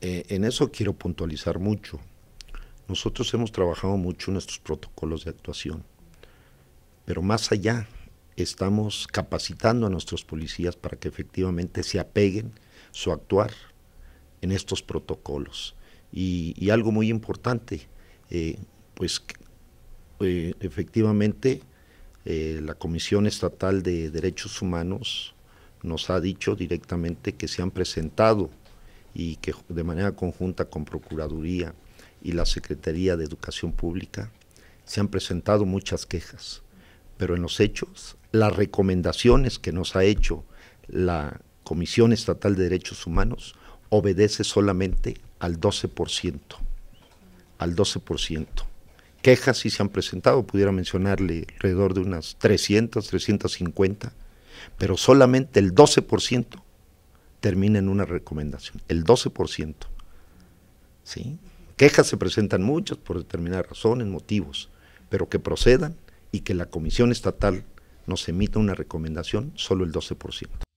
Eh, en eso quiero puntualizar mucho. Nosotros hemos trabajado mucho en nuestros protocolos de actuación, pero más allá estamos capacitando a nuestros policías para que efectivamente se apeguen su actuar en estos protocolos. Y, algo muy importante, eh, pues eh, efectivamente la Comisión Estatal de Derechos Humanos nos ha dicho directamente que se han presentado y que de manera conjunta con Procuraduría y la Secretaría de Educación Pública se han presentado muchas quejas, pero en los hechos, las recomendaciones que nos ha hecho la Comisión Estatal de Derechos Humanos obedece solamente al 12%, al 12%. Quejas sí se han presentado, pudiera mencionarle alrededor de unas 300, 350, pero solamente el 12% termina en una recomendación, el 12%. ¿sí? Quejas se presentan muchas por determinadas razones, motivos, pero que procedan y que la Comisión Estatal nos emita una recomendación, solo el 12%.